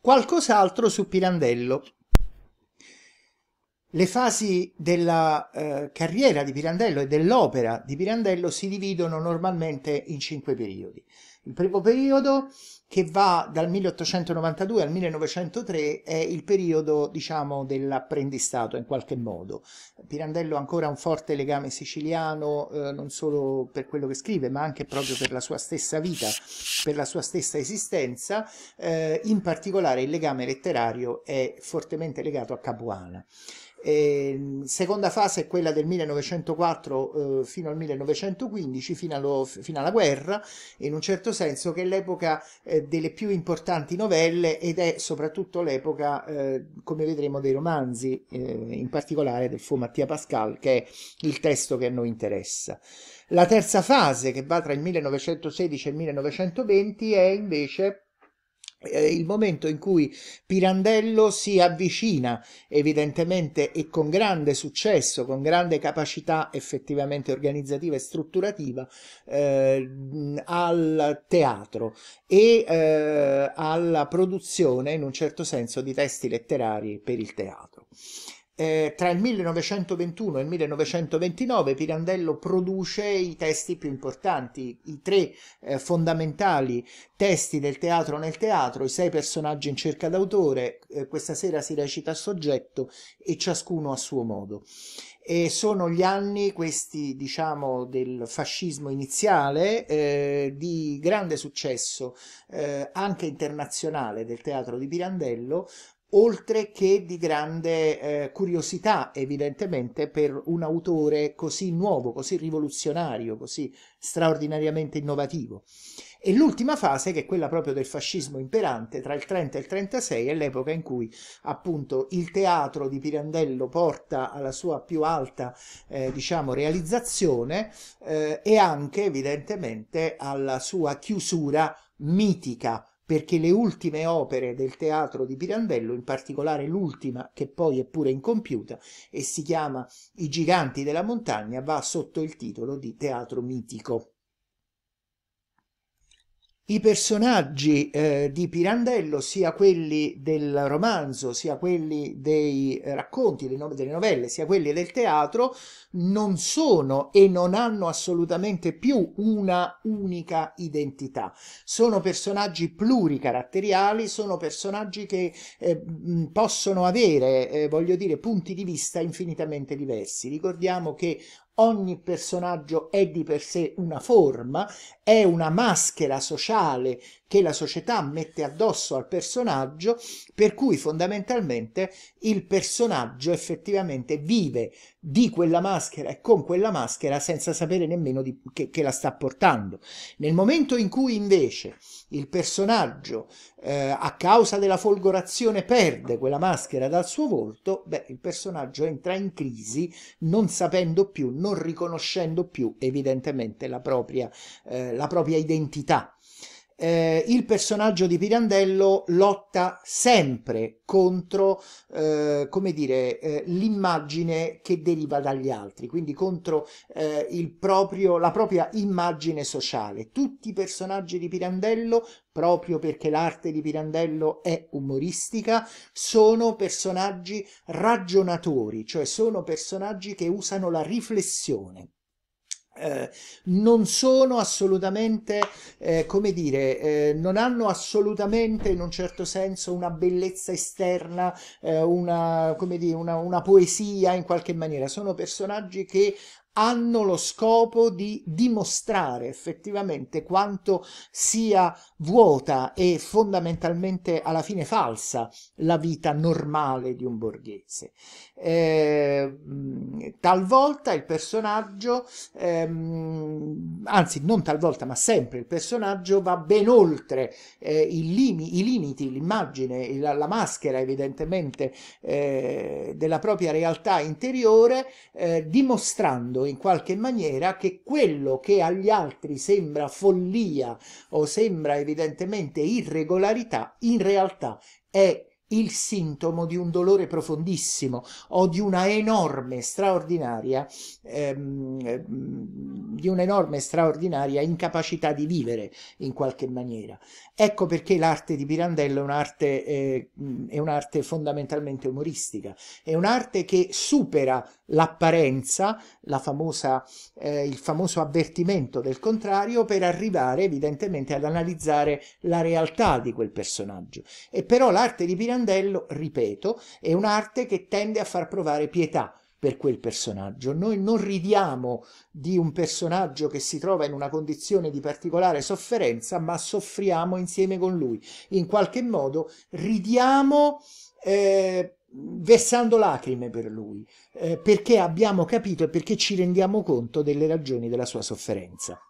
Qualcos'altro su Pirandello. Le fasi della eh, carriera di Pirandello e dell'opera di Pirandello si dividono normalmente in cinque periodi. Il primo periodo, che va dal 1892 al 1903, è il periodo, diciamo, dell'apprendistato in qualche modo. Pirandello ha ancora un forte legame siciliano, eh, non solo per quello che scrive, ma anche proprio per la sua stessa vita, per la sua stessa esistenza. Eh, in particolare il legame letterario è fortemente legato a Capuana. Eh, seconda fase è quella del 1904 eh, fino al 1915, fino, allo, fino alla guerra, in un certo certo senso che è l'epoca eh, delle più importanti novelle ed è soprattutto l'epoca, eh, come vedremo, dei romanzi, eh, in particolare del fu Mattia Pascal, che è il testo che a noi interessa. La terza fase, che va tra il 1916 e il 1920, è invece eh, il momento in cui Pirandello si avvicina evidentemente e con grande successo, con grande capacità effettivamente organizzativa e strutturativa eh, al teatro e eh, alla produzione in un certo senso di testi letterari per il teatro. Eh, tra il 1921 e il 1929 Pirandello produce i testi più importanti, i tre eh, fondamentali testi del teatro nel teatro, i sei personaggi in cerca d'autore, eh, questa sera si recita a soggetto e ciascuno a suo modo. E sono gli anni, questi diciamo, del fascismo iniziale, eh, di grande successo eh, anche internazionale del teatro di Pirandello, oltre che di grande eh, curiosità evidentemente per un autore così nuovo, così rivoluzionario, così straordinariamente innovativo. E l'ultima fase, che è quella proprio del fascismo imperante tra il 30 e il 36, è l'epoca in cui appunto il teatro di Pirandello porta alla sua più alta eh, diciamo, realizzazione eh, e anche evidentemente alla sua chiusura mitica perché le ultime opere del teatro di Pirandello, in particolare l'ultima che poi è pure incompiuta e si chiama I giganti della montagna, va sotto il titolo di teatro mitico. I personaggi eh, di Pirandello, sia quelli del romanzo, sia quelli dei racconti, delle novelle, sia quelli del teatro, non sono e non hanno assolutamente più una unica identità. Sono personaggi pluricaratteriali, sono personaggi che eh, possono avere, eh, voglio dire, punti di vista infinitamente diversi. Ricordiamo che ogni personaggio è di per sé una forma, è una maschera sociale che la società mette addosso al personaggio, per cui fondamentalmente il personaggio effettivamente vive di quella maschera e con quella maschera senza sapere nemmeno di, che, che, la sta portando. Nel momento in cui invece il personaggio eh, a causa della folgorazione perde quella maschera dal suo volto, beh, il personaggio entra in crisi non sapendo più, non non riconoscendo più evidentemente la propria, eh, la propria identità eh, il personaggio di Pirandello lotta sempre contro, eh, come dire, eh, l'immagine che deriva dagli altri, quindi contro eh, il proprio, la propria immagine sociale. Tutti i personaggi di Pirandello, proprio perché l'arte di Pirandello è umoristica, sono personaggi ragionatori, cioè sono personaggi che usano la riflessione. Eh, non sono assolutamente, eh, come dire, eh, non hanno assolutamente in un certo senso una bellezza esterna, eh, una, come dire, una, una poesia in qualche maniera. Sono personaggi che hanno lo scopo di dimostrare effettivamente quanto sia vuota e fondamentalmente alla fine falsa la vita normale di un borghese. Eh, talvolta il personaggio, ehm, anzi non talvolta ma sempre il personaggio va ben oltre eh, limi, i limiti, l'immagine, la, la, maschera evidentemente eh, della propria realtà interiore, eh, dimostrando dimostrando in qualche maniera che quello che agli altri sembra follia o sembra evidentemente irregolarità, in realtà è il sintomo di un dolore profondissimo o di una enorme, straordinaria, ehm, di un'enorme, straordinaria incapacità di vivere in qualche maniera. Ecco perché l'arte di Pirandello è un'arte, eh, è un'arte fondamentalmente umoristica, è un'arte che supera l'apparenza, la famosa, eh, il famoso avvertimento del contrario, per arrivare evidentemente ad analizzare la realtà di quel personaggio. E però l'arte di Pirandello Pirandello, ripeto, è un'arte che tende a far provare pietà per quel personaggio. Noi non ridiamo di un personaggio che si trova in una condizione di particolare sofferenza, ma soffriamo insieme con lui. In qualche modo ridiamo eh, versando lacrime per lui, eh, perché abbiamo capito e perché ci rendiamo conto delle ragioni della sua sofferenza.